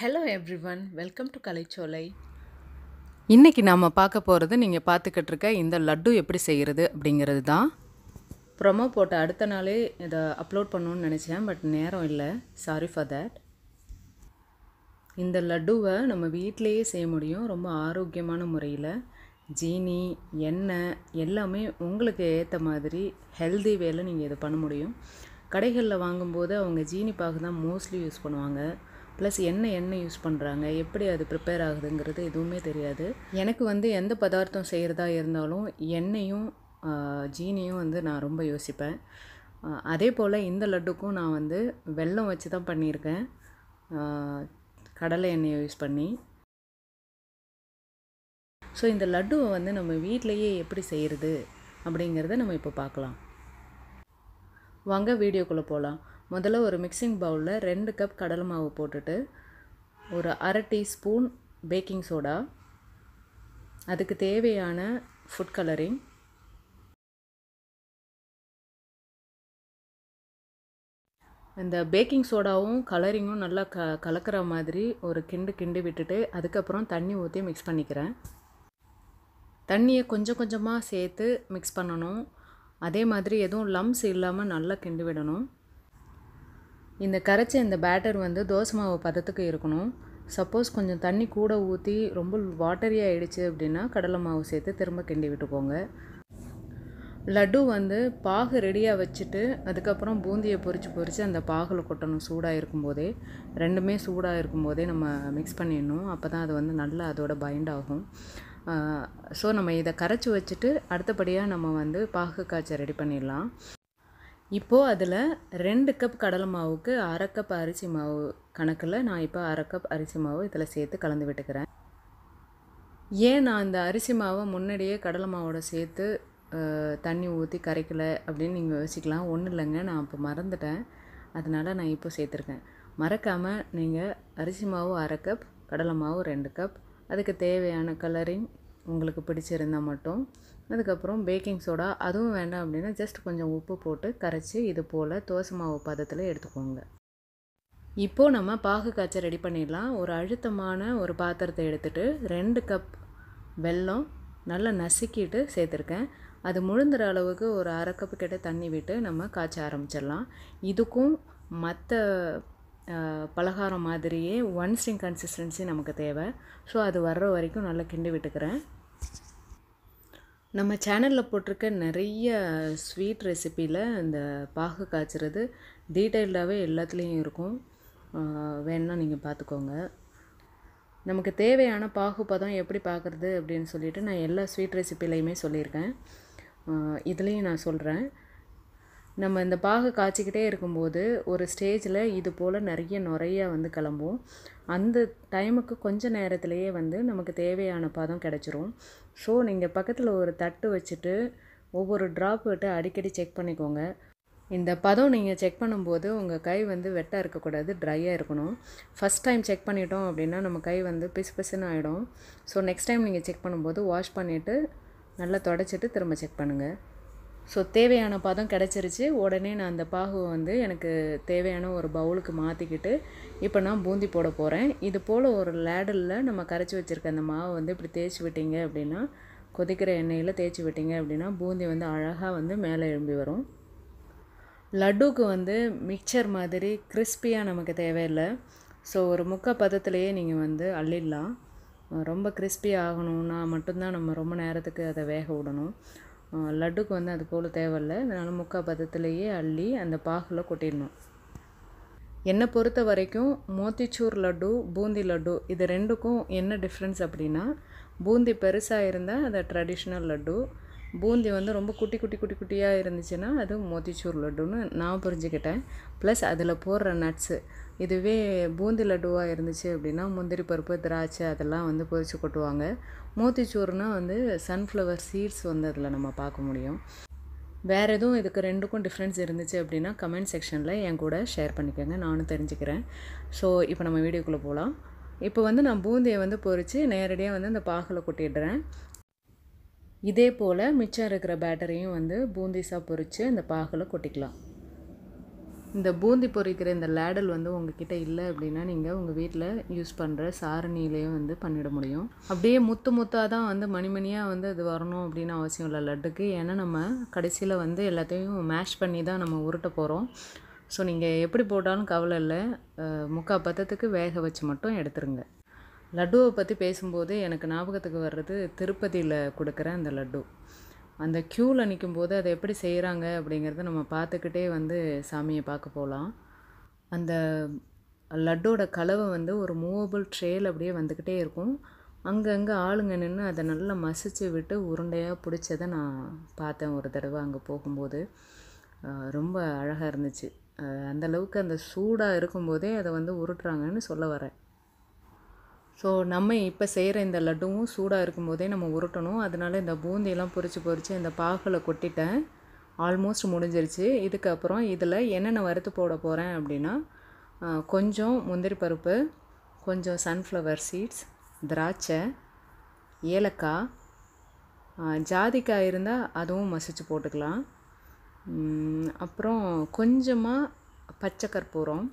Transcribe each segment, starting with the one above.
hello everyone welcome to Kalaicholai இன்றைக்கி நாம் பார்க்க போகிறது நீங்கள் பார்த்துக்கிட்டு இருக்க இந்த லட்டு எப்படி செய்கிறது அப்படிங்கிறது தான் ப்ரொமோ போட்ட அடுத்த நாளே இதை அப்லோட் பண்ணணும்னு நினச்சேன் பட் நேரம் இல்லை சாரி ஃபார் தேட் இந்த லட்டுவை நம்ம வீட்டிலையே செய்ய முடியும் ரொம்ப ஆரோக்கியமான முறையில் ஜீனி எண்ணெய் எல்லாமே உங்களுக்கு ஏற்ற மாதிரி ஹெல்தி வேலை நீங்கள் இதை பண்ண முடியும் கடைகளில் வாங்கும்போது அவங்க ஜீனி பாகு தான் மோஸ்ட்லி யூஸ் பண்ணுவாங்க ப்ளஸ் என்ன எண்ணெய் யூஸ் பண்ணுறாங்க எப்படி அது ப்ரிப்பேர் ஆகுதுங்கிறது எதுவுமே தெரியாது எனக்கு வந்து எந்த பதார்த்தம் செய்கிறதா இருந்தாலும் எண்ணெயும் ஜீனியும் வந்து நான் ரொம்ப யோசிப்பேன் அதே போல் இந்த லட்டுக்கும் நான் வந்து வெல்லம் வச்சு தான் பண்ணியிருக்கேன் கடலை எண்ணெயை யூஸ் பண்ணி ஸோ இந்த லட்டுவை வந்து நம்ம வீட்டிலையே எப்படி செய்கிறது அப்படிங்கிறத நம்ம இப்போ பார்க்கலாம் வாங்க வீடியோக்குள்ளே போகலாம் முதல்ல ஒரு மிக்சிங் பவுலில் ரெண்டு கப் கடலை மாவு போட்டுட்டு ஒரு அரை டீஸ்பூன் பேக்கிங் சோடா அதுக்கு தேவையான ஃபுட் கலரிங் இந்த பேக்கிங் சோடாவும் கலரிங்கும் நல்லா க கலக்கிற மாதிரி ஒரு கிண்டு கிண்டு விட்டுட்டு அதுக்கப்புறம் தண்ணி ஊற்றி மிக்ஸ் பண்ணிக்கிறேன் தண்ணியை கொஞ்சம் கொஞ்சமாக சேர்த்து மிக்ஸ் பண்ணணும் அதே மாதிரி எதுவும் லம்ஸ் இல்லாமல் நல்லா கிண்டு விடணும் இந்த கரைச்ச இந்த பேட்டர் வந்து தோசை மாவு பதத்துக்கு இருக்கணும் சப்போஸ் கொஞ்சம் தண்ணி கூட ஊற்றி ரொம்ப வாட்டரி ஆகிடுச்சு அப்படின்னா கடலை மாவு சேர்த்து திரும்ப கிண்டி விட்டுக்கோங்க லட்டு வந்து பாகு ரெடியாக வச்சுட்டு அதுக்கப்புறம் பூந்தியை பொறிச்சு பொறிச்சு அந்த பாகில் கொட்டணும் சூடாக இருக்கும்போதே ரெண்டுமே சூடாக இருக்கும்போதே நம்ம மிக்ஸ் பண்ணிடணும் அப்போ தான் அது வந்து நல்லா அதோட பைண்ட் ஆகும் ஸோ நம்ம இதை கரைச்சி வச்சுட்டு அடுத்தபடியாக நம்ம வந்து பாகு காய்ச்ச ரெடி பண்ணிடலாம் இப்போது அதில் ரெண்டு கப் கடலை மாவுக்கு அரை கப் அரிசி மாவு கணக்கில் நான் இப்போ அரை கப் அரிசி மாவு இதில் சேர்த்து கலந்து விட்டுக்கிறேன் ஏன் நான் இந்த அரிசி மாவை முன்னாடியே கடலை மாவோட சேர்த்து தண்ணி ஊற்றி கரைக்கலை அப்படின்னு நீங்கள் யோசிக்கலாம் ஒன்றும் இல்லைங்க நான் இப்போ மறந்துட்டேன் அதனால் நான் இப்போ சேர்த்துருக்கேன் மறக்காமல் நீங்கள் அரிசி மாவு அரை கப் கடலை மாவு ரெண்டு கப் அதுக்கு தேவையான கலரிங் உங்களுக்கு பிடிச்சிருந்தால் மட்டும் அதுக்கப்புறம் பேக்கிங் சோடா அதுவும் வேண்டாம் அப்படின்னா ஜஸ்ட் கொஞ்சம் உப்பு போட்டு கரைச்சி இது போல் தோசை மாவு பதத்தில் எடுத்துக்கோங்க இப்போது நம்ம பாகு காய்ச்ச ரெடி பண்ணிடலாம் ஒரு அழுத்தமான ஒரு பாத்திரத்தை எடுத்துகிட்டு ரெண்டு கப் வெல்லம் நல்லா நசுக்கிட்டு சேர்த்துருக்கேன் அது முழுந்துற அளவுக்கு ஒரு அரை கப்பு கிட்ட தண்ணி விட்டு நம்ம காய்ச்ச ஆரம்பிச்சிடலாம் இதுக்கும் மற்ற பலகாரம் மாதிரியே ஒன் ஸ்டிங் கன்சிஸ்டன்சி நமக்கு தேவை ஸோ அது வர்ற வரைக்கும் நல்லா கிண்டி விட்டுக்கிறேன் நம்ம சேனலில் போட்டிருக்க நிறைய ஸ்வீட் ரெசிப்பியில் இந்த பாகு காய்ச்சிறது டீட்டெயில்டாகவே எல்லாத்துலேயும் இருக்கும் வேணுன்னா நீங்கள் பார்த்துக்கோங்க நமக்கு தேவையான பாகு பதம் எப்படி பார்க்குறது அப்படின்னு சொல்லிட்டு நான் எல்லா ஸ்வீட் ரெசிப்பிலையுமே சொல்லியிருக்கேன் இதுலேயும் நான் சொல்கிறேன் நம்ம இந்த பாகை காய்ச்சிக்கிட்டே இருக்கும்போது ஒரு ஸ்டேஜில் இது போல் நிறைய நுறைய வந்து கிளம்பும் அந்த டைமுக்கு கொஞ்சம் நேரத்துலையே வந்து நமக்கு தேவையான பதம் கிடச்சிரும் ஸோ நீங்கள் பக்கத்தில் ஒரு தட்டு வச்சுட்டு ஒவ்வொரு ட்ராப் விட்டு அடிக்கடி செக் பண்ணிக்கோங்க இந்த பதம் நீங்கள் செக் பண்ணும்போது உங்கள் கை வந்து வெட்டாக இருக்கக்கூடாது ட்ரையாக இருக்கணும் ஃபஸ்ட் டைம் செக் பண்ணிட்டோம் அப்படின்னா நம்ம கை வந்து பிசு பிசுன்னு ஆகிடும் ஸோ நெக்ஸ்ட் டைம் நீங்கள் செக் பண்ணும்போது வாஷ் பண்ணிவிட்டு நல்லா தொடச்சிட்டு திரும்ப செக் பண்ணுங்கள் ஸோ தேவையான பதம் கிடச்சிருச்சு உடனே நான் அந்த பாகுவை வந்து எனக்கு தேவையான ஒரு பவுலுக்கு மாற்றிக்கிட்டு இப்போ நான் பூந்தி போட போகிறேன் இது போல் ஒரு லேடலில் நம்ம கரைச்சி வச்சுருக்க அந்த மாவை வந்து இப்படி தேய்ச்சி விட்டீங்க அப்படின்னா கொதிக்கிற எண்ணெயில் தேய்ச்சி விட்டீங்க அப்படின்னா பூந்தி வந்து அழகாக வந்து மேலே எழும்பி வரும் லட்டுக்கு வந்து மிக்சர் மாதிரி கிறிஸ்பியாக நமக்கு தேவையில்லை ஸோ ஒரு முக்க பதத்துலேயே நீங்கள் வந்து அள்ளிடலாம் ரொம்ப கிறிஸ்பி ஆகணும்னா மட்டும்தான் நம்ம ரொம்ப நேரத்துக்கு அதை வேக விடணும் லட்டுக்கு வந்து அது போல் தேவையில்லை அதனால் முக்கால் பதத்துலேயே அள்ளி அந்த பாகில் கொட்டிடணும் என்னை பொறுத்த வரைக்கும் மோத்திச்சூர் லட்டு பூந்தி லட்டு இது ரெண்டுக்கும் என்ன டிஃப்ரென்ஸ் அப்படின்னா பூந்தி பெருசாக இருந்தால் அது ட்ரெடிஷ்னல் லட்டு பூந்தி வந்து ரொம்ப குட்டி குட்டி குட்டி குட்டியாக இருந்துச்சுன்னா அது மோத்திச்சூர் லட்டுன்னு நான் புரிஞ்சுக்கிட்டேன் ப்ளஸ் அதில் போடுற நட்ஸு இதுவே பூந்தி லட்டுவாக இருந்துச்சு அப்படின்னா முந்திரி பருப்பு திராட்சை அதெல்லாம் வந்து பொறிச்சு கொட்டுவாங்க மோத்திச்சூர்னால் வந்து சன்ஃப்ளவர் சீட்ஸ் வந்து அதில் நம்ம பார்க்க முடியும் வேறு எதுவும் இதுக்கு ரெண்டுக்கும் டிஃப்ரென்ஸ் இருந்துச்சு அப்படின்னா கமெண்ட் செக்ஷனில் என் கூட ஷேர் பண்ணிக்கோங்க நானும் தெரிஞ்சுக்கிறேன் ஸோ இப்போ நம்ம வீடியோக்குள்ளே போகலாம் இப்போ வந்து நான் பூந்தியை வந்து பொறிச்சு நேரடியாக வந்து அந்த பாகில் கொட்டிடுறேன் இதே போல் மிச்சம் இருக்கிற பேட்டரியும் வந்து பூந்திஸாக பொறிச்சு அந்த பாகில் கொட்டிக்கலாம் இந்த பூந்தி பொறிக்கிற இந்த லேடல் வந்து உங்ககிட்ட இல்லை அப்படின்னா நீங்கள் உங்கள் வீட்டில் யூஸ் பண்ணுற சாரணியிலையும் வந்து பண்ணிட முடியும் அப்படியே முத்து முத்தாக தான் வந்து மணிமணியாக வந்து அது வரணும் அப்படின்னு அவசியம் இல்லை லட்டுக்கு ஏன்னா நம்ம கடைசியில் வந்து எல்லாத்தையும் மேஷ் பண்ணி தான் நம்ம உருட்ட போகிறோம் ஸோ நீங்கள் எப்படி போட்டாலும் கவலை இல்லை முக்கால் பத்தத்துக்கு வேக வச்சு மட்டும் எடுத்துருங்க லட்டுவை பற்றி பேசும்போது எனக்கு ஞாபகத்துக்கு வர்றது திருப்பதியில் கொடுக்குற அந்த லட்டு அந்த க்யூவில் நிற்கும் போது அதை எப்படி செய்கிறாங்க அப்படிங்கிறத நம்ம பார்த்துக்கிட்டே வந்து சாமியை பார்க்க போகலாம் அந்த லட்டோட கலவை வந்து ஒரு மூவபிள் ட்ரேயில் அப்படியே வந்துக்கிட்டே இருக்கும் அங்கங்கே ஆளுங்க நின்று அதை நல்லா மசிச்சு விட்டு உருண்டையாக பிடிச்சதை நான் பார்த்தேன் ஒரு தடவை அங்கே போகும்போது ரொம்ப அழகாக இருந்துச்சு அந்தளவுக்கு அந்த சூடாக இருக்கும்போதே அதை வந்து உருட்டுறாங்கன்னு சொல்ல வரேன் ஸோ நம்ம இப்போ செய்கிற இந்த லட்டுவும் சூடாக இருக்கும்போதே நம்ம உருட்டணும் அதனால் இந்த பூந்தியெல்லாம் பொறிச்சு பொறிச்சு இந்த பாகில் கொட்டிட்டேன் ஆல்மோஸ்ட் முடிஞ்சிருச்சு இதுக்கப்புறம் இதில் என்னென்ன வறுத்து போட போகிறேன் அப்படின்னா கொஞ்சம் முந்திரி பருப்பு கொஞ்சம் சன்ஃப்ளவர் சீட்ஸ் திராட்சை ஏலக்காய் ஜாதிக்காய் இருந்தால் அதுவும் மசிச்சு போட்டுக்கலாம் அப்புறம் கொஞ்சமாக பச்சை கற்பூரம்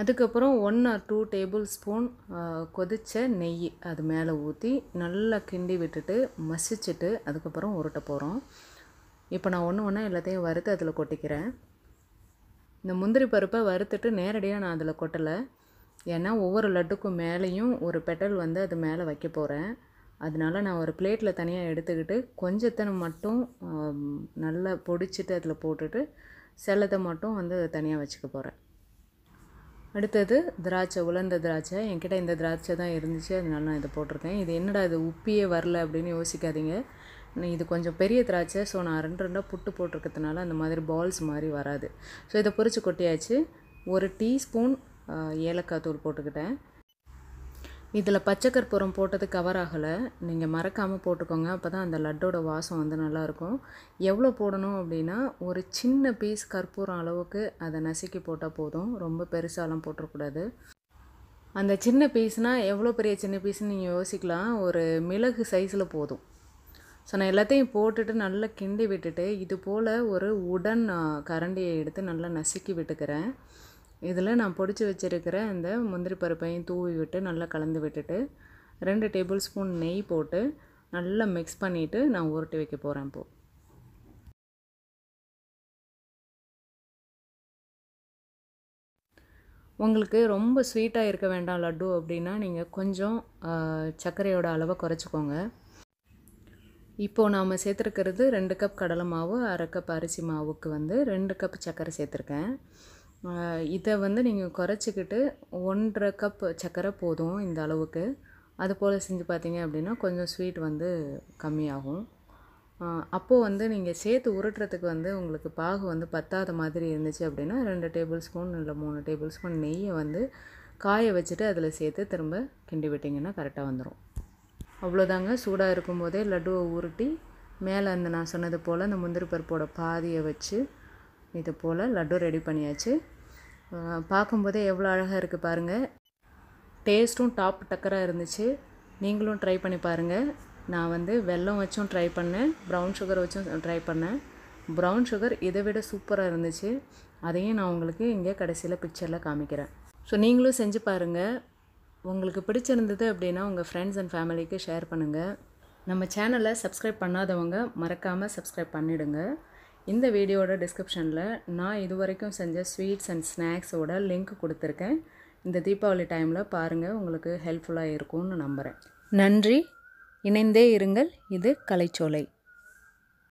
அதுக்கப்புறம் one or two tablespoon கொதித்த நெய் அது மேலே ஊற்றி நல்லா கிண்டி விட்டுட்டு மசிச்சுட்டு அதுக்கப்புறம் உருட்ட போகிறோம் இப்போ நான் ஒன்று ஒன்றா எல்லாத்தையும் வறுத்து அதில் கொட்டிக்கிறேன் இந்த முந்திரி பருப்பை வறுத்துட்டு நேரடியாக நான் அதில் கொட்டலை ஏன்னா ஒவ்வொரு லட்டுக்கும் மேலேயும் ஒரு பெட்டல் வந்து அது மேலே வைக்க போகிறேன் அதனால நான் ஒரு பிளேட்டில் தனியாக எடுத்துக்கிட்டு கொஞ்சத்தனை மட்டும் நல்லா பொடிச்சிட்டு அதில் போட்டுட்டு செல்லத்தை மட்டும் வந்து தனியாக வச்சுக்க போகிறேன் அடுத்தது திராட்சை உலர்ந்த திராட்சை என்கிட்ட இந்த திராட்சை தான் இருந்துச்சு அதனால நான் இதை போட்டிருக்கேன் இது என்னடா இது உப்பியே வரல அப்படின்னு யோசிக்காதீங்க இது கொஞ்சம் பெரிய திராட்சை ஸோ நான் ரெண்டு ரெண்டாக புட்டு போட்டிருக்கிறதுனால அந்த மாதிரி பால்ஸ் மாதிரி வராது ஸோ இதை பொறிச்சு கொட்டியாச்சு ஒரு டீஸ்பூன் ஏலக்காய் தூள் போட்டுக்கிட்டேன் இதில் பச்சை கற்பூரம் போட்டது கவர் ஆகலை நீங்கள் மறக்காமல் போட்டுக்கோங்க அப்போ தான் அந்த லட்டோட வாசம் வந்து நல்லாயிருக்கும் எவ்வளோ போடணும் அப்படின்னா ஒரு சின்ன பீஸ் கற்பூரம் அளவுக்கு அதை நசுக்கி போட்டால் போதும் ரொம்ப பெருசாலாம் போட்டுறக்கூடாது அந்த சின்ன பீஸ்னால் எவ்வளோ பெரிய சின்ன பீஸ்னு நீங்கள் யோசிக்கலாம் ஒரு மிளகு சைஸில் போதும் ஸோ நான் எல்லாத்தையும் போட்டுட்டு நல்லா கிண்டி விட்டுட்டு இது போல் ஒரு உடன் கரண்டியை எடுத்து நல்லா நசுக்கி விட்டுக்கிறேன் இதில் நான் பொடிச்சு வச்சுருக்கிற அந்த முந்திரி பருப்பையும் தூவி விட்டு நல்லா கலந்து விட்டுட்டு ரெண்டு டேபிள் ஸ்பூன் நெய் போட்டு நல்லா மிக்ஸ் பண்ணிவிட்டு நான் உருட்டி வைக்க போகிறேன் இப்போது உங்களுக்கு ரொம்ப ஸ்வீட்டாக இருக்க வேண்டாம் லட்டு அப்படின்னா நீங்கள் கொஞ்சம் சர்க்கரையோட அளவை குறைச்சிக்கோங்க இப்போது நாம் சேர்த்துருக்கிறது ரெண்டு கப் கடலை மாவு அரை கப் அரிசி மாவுக்கு வந்து ரெண்டு கப் சர்க்கரை சேர்த்துருக்கேன் இதை வந்து நீங்கள் குறைச்சிக்கிட்டு ஒன்றரை கப் சர்க்கரை போதும் இந்த அளவுக்கு அது போல் செஞ்சு பார்த்தீங்க அப்படின்னா கொஞ்சம் ஸ்வீட் வந்து கம்மியாகும் அப்போது வந்து நீங்கள் சேர்த்து உருட்டுறதுக்கு வந்து உங்களுக்கு பாகு வந்து பத்தாத மாதிரி இருந்துச்சு அப்படின்னா ரெண்டு டேபிள் ஸ்பூன் இல்லை மூணு டேபிள் ஸ்பூன் நெய்யை வந்து காய வச்சுட்டு அதில் சேர்த்து திரும்ப கிண்டி விட்டிங்கன்னா கரெக்டாக வந்துடும் அவ்வளோதாங்க சூடாக இருக்கும்போதே லட்டுவை உருட்டி மேலே அந்த நான் சொன்னது போல் அந்த முந்திரி பருப்போட பாதியை வச்சு இது போல் லட்டு ரெடி பண்ணியாச்சு பார்க்கும்போதே எவ்வளோ அழகாக இருக்குது பாருங்கள் டேஸ்ட்டும் டாப் டக்கராக இருந்துச்சு நீங்களும் ட்ரை பண்ணி பாருங்கள் நான் வந்து வெல்லம் வச்சும் ட்ரை பண்ணேன் ப்ரௌன் சுகர் வச்சும் ட்ரை பண்ணேன் ப்ரௌன் சுகர் இதை விட சூப்பராக இருந்துச்சு அதையும் நான் உங்களுக்கு இங்கே கடைசியில் பிக்சரில் காமிக்கிறேன் ஸோ நீங்களும் செஞ்சு பாருங்கள் உங்களுக்கு பிடிச்சிருந்தது அப்படின்னா உங்கள் ஃப்ரெண்ட்ஸ் அண்ட் ஃபேமிலிக்கு ஷேர் பண்ணுங்கள் நம்ம சேனலை சப்ஸ்கிரைப் பண்ணாதவங்க மறக்காமல் சப்ஸ்கிரைப் பண்ணிவிடுங்க இந்த வீடியோட டிஸ்கிரிப்ஷனில் நான் இது வரைக்கும் செஞ்ச ஸ்வீட்ஸ் அண்ட் ஸ்நாக்ஸோட லிங்க் கொடுத்துருக்கேன் இந்த தீபாவளி டைமில் பாருங்கள் உங்களுக்கு ஹெல்ப்ஃபுல்லாக இருக்கும்னு நம்புகிறேன் நன்றி இணைந்தே இருங்கள் இது கலைச்சோலை